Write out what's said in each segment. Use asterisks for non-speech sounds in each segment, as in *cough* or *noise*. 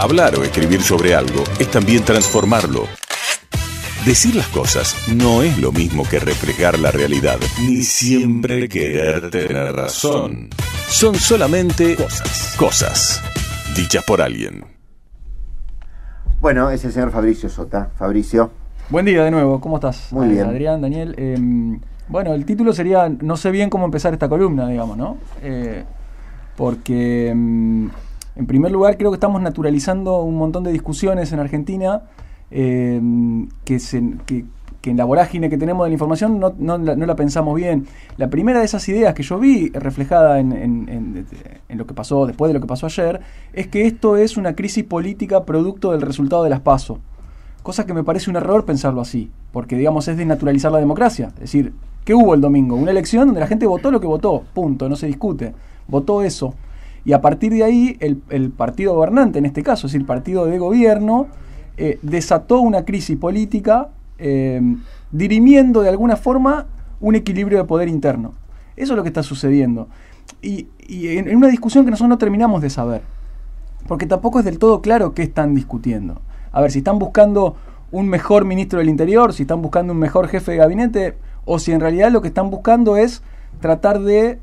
Hablar o escribir sobre algo es también transformarlo. Decir las cosas no es lo mismo que reflejar la realidad, ni siempre querer tener razón. Son solamente cosas, cosas dichas por alguien. Bueno, es el señor Fabricio Sota. Fabricio. Buen día de nuevo, ¿cómo estás? Muy bien. Adrián, Daniel. Em, bueno, el título sería, no sé bien cómo empezar esta columna, digamos, ¿no? Eh, porque... Em, en primer lugar, creo que estamos naturalizando un montón de discusiones en Argentina eh, que, en la vorágine que tenemos de la información no, la pensamos bien. La primera de esas ideas que yo vi reflejada en, lo que pasó después de lo que pasó ayer es que esto es una crisis política producto del resultado de las PASO. Cosa que me parece un error pensarlo así, porque digamos es desnaturalizar la democracia. Es decir, ¿qué hubo el domingo? Una elección donde la gente votó lo que votó, punto, no se discute. Votó eso. Y a partir de ahí, el, partido gobernante, en este caso, es decir, el partido de gobierno, eh, desató una crisis política eh, dirimiendo de alguna forma un equilibrio de poder interno. Eso es lo que está sucediendo. Y, en, una discusión que nosotros no terminamos de saber, porque tampoco es del todo claro qué están discutiendo. A ver, si están buscando un mejor ministro del Interior, si están buscando un mejor jefe de gabinete, o si en realidad lo que están buscando es tratar de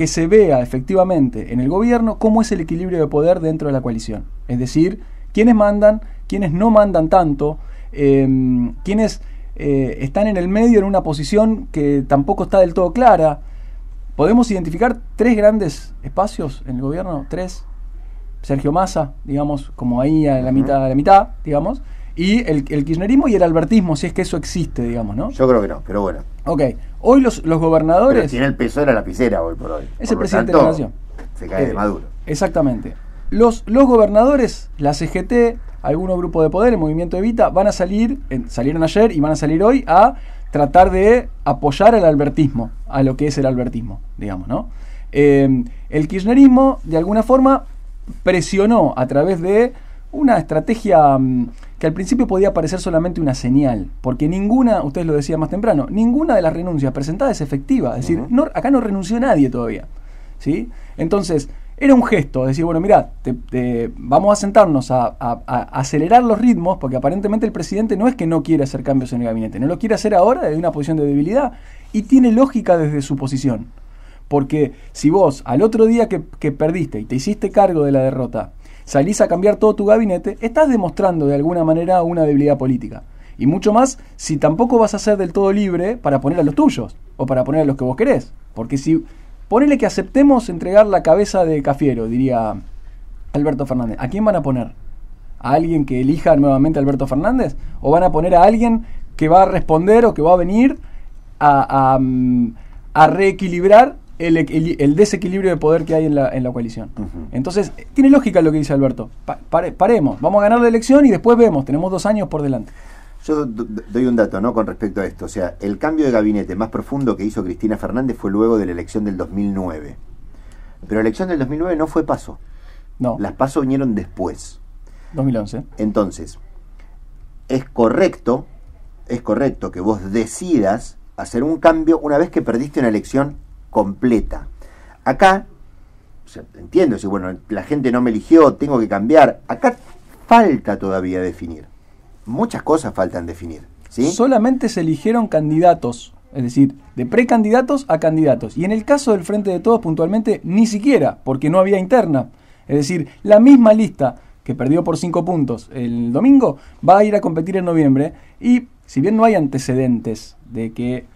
que se vea efectivamente en el gobierno cómo es el equilibrio de poder dentro de la coalición. Es decir, quiénes mandan, quiénes no mandan tanto, em, eh, quiénes están en el medio en una posición que tampoco está del todo clara. Podemos identificar tres grandes espacios en el gobierno, tres. Sergio Massa, digamos, como ahí a la mitad, a la mitad, digamos y el, kirchnerismo y el albertismo, si es que eso existe, digamos, ¿no? Yo creo que no, pero bueno. Ok, hoy los, los gobernadores... tiene el peso de la lapicera hoy por hoy. Es el presidente de la nación. Se cae de eh, Maduro. Exactamente. Los, los gobernadores, la CGT, algunos grupos de poder, el movimiento Evita, van a salir, salieron ayer y van a salir hoy a tratar de apoyar al albertismo, a lo que es el albertismo, digamos, ¿no? Eh, el kirchnerismo, de alguna forma, presionó a través de una estrategia... Mm, que al principio podía parecer solamente una señal, porque ninguna, ustedes lo decían más temprano, ninguna de las renuncias presentadas es efectiva, es decir, no, acá no renunció nadie todavía. ¿sí? Entonces, era un gesto, decir, bueno, mira, vamos a sentarnos a, acelerar los ritmos, porque aparentemente el presidente no es que no quiere hacer cambios en el gabinete, no lo quiere hacer ahora desde una posición de debilidad, y tiene lógica desde su posición. Porque si vos al otro día que perdiste y te hiciste cargo de la derrota, salís a cambiar todo tu gabinete, estás demostrando de alguna manera una debilidad política. Y mucho más si tampoco vas a ser del todo libre para poner a los tuyos o para poner a los que vos querés. Porque si ponele que aceptemos entregar la cabeza de Cafiero, diría Alberto Fernández, ¿a quién van a poner? ¿A alguien que elija nuevamente a Alberto Fernández? ¿O van a poner a alguien que va a responder o que va a venir a, a mm, reequilibrar el, desequilibrio de poder que hay en la, en la coalición. Entonces, tiene lógica lo que dice Alberto. paremos, vamos a ganar la elección y después vemos, tenemos dos años por delante. Yo doy un dato, ¿no? Con respecto a esto. O sea, el cambio de gabinete más profundo que hizo Cristina Fernández fue luego de la elección del 2009. Pero la elección del 2009 no fue paso. No. Las pasos vinieron después. 2011. Entonces, es correcto, es correcto que vos decidas hacer un cambio una vez que perdiste una elección completa. Acá, entiendo, si bueno, la gente no me eligió, tengo que cambiar. Acá falta todavía definir. Muchas cosas faltan definir. Solamente se eligieron candidatos, es decir, de precandidatos a candidatos. Y en el caso del Frente de Todos, puntualmente, ni siquiera, porque no había interna. Es decir, la misma lista que perdió por cinco puntos el domingo va a ir a competir en noviembre. Y si bien no hay antecedentes de que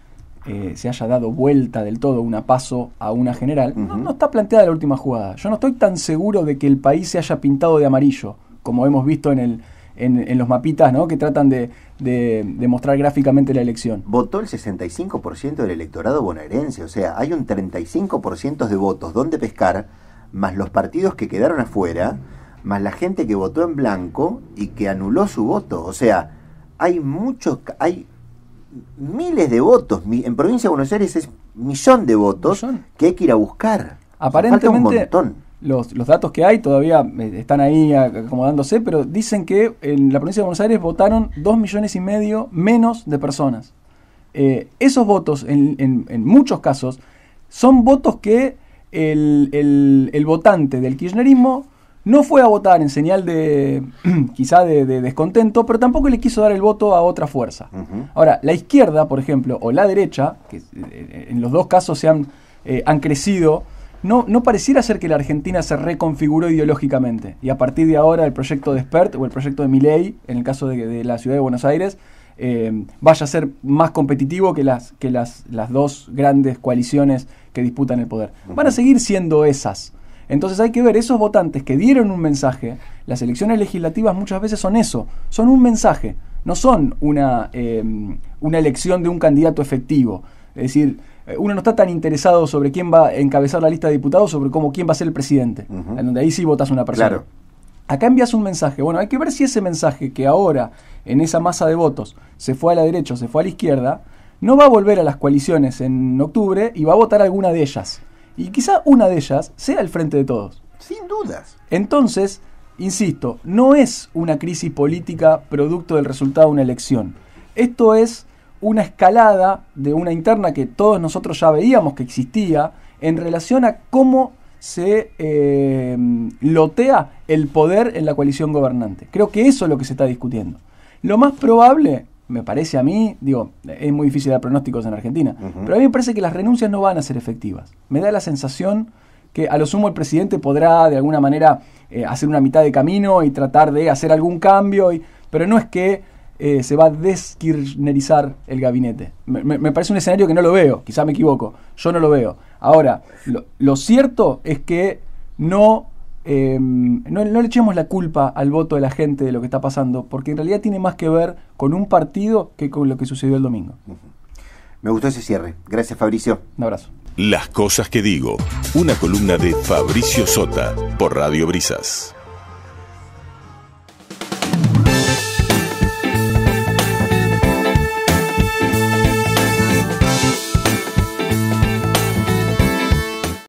eh, se haya dado vuelta del todo una paso a una general, no, está planteada la última jugada. Yo no estoy tan seguro de que el país se haya pintado de amarillo, como hemos visto en, el, en, los mapitas ¿no? que tratan de, de, mostrar gráficamente la elección. Votó el 65% del electorado bonaerense, o sea, hay un 35% de votos donde pescar, más los partidos que quedaron afuera, más la gente que votó en blanco y que anuló su voto. O sea, hay muchos, hay miles de votos. En provincia de Buenos Aires es millón de votos que hay que ir a buscar. Aparentemente, un Los, datos que hay todavía eh, están ahí acomodándose, pero dicen que en la provincia de Buenos Aires votaron dos millones y medio menos de personas. Eh, esos votos, en, en, en, muchos casos, son votos que el, el votante del kirchnerismo no fue a votar en señal de *clears throat* quizá de, descontento, pero tampoco le quiso dar el voto a otra fuerza. Ahora, la izquierda, por ejemplo, o la derecha, que eh, eh, en los dos casos se han, eh, han crecido, no, no, pareciera ser que la Argentina se reconfiguró ideológicamente. Y a partir de ahora el proyecto de Spert o el proyecto de Miley, en el caso de, la ciudad de Buenos Aires, vaya a ser más competitivo que, las, que las, las, dos grandes coaliciones que disputan el poder. Van a seguir siendo esas, entonces hay que ver, esos votantes que dieron un mensaje, las elecciones legislativas muchas veces son eso, son un mensaje, no son una, em, una elección de un candidato efectivo. Es decir, eh, uno no está tan interesado sobre quién va a encabezar la lista de diputados, sobre cómo quién va a ser el presidente, en donde ahí sí votas una persona. Claro. Acá envías un mensaje. Bueno, hay que ver si ese mensaje que ahora, en esa masa de votos, se fue a la derecha o se fue a la izquierda, no va a volver a las coaliciones en octubre y va a votar alguna de ellas. Y quizá una de ellas sea el frente de todos. Sin dudas. Entonces, insisto, no es una crisis política producto del resultado de una elección. Esto es una escalada de una interna que todos nosotros ya veíamos que existía en relación a cómo se eh, lotea el poder en la coalición gobernante. Creo que eso es lo que se está discutiendo. Lo más probable me parece a mí, digo, es muy difícil dar pronósticos en Argentina, pero a mí me parece que las renuncias no van a ser efectivas. Me da la sensación que a lo sumo el presidente podrá de alguna manera eh, hacer una mitad de camino y tratar de hacer algún cambio, pero no es que eh, se va a deskirnerizar el gabinete. Me, parece un escenario que no lo veo, quizá me equivoco, yo no lo veo. Ahora, lo cierto es que no Em, no, le echemos la culpa al voto de la gente de lo que está pasando, porque en realidad tiene más que ver con un partido que con lo que sucedió el domingo. Me gustó ese cierre. Gracias, Fabricio. Un abrazo. Las cosas que digo. Una columna de Fabricio Sota por Radio Brisas.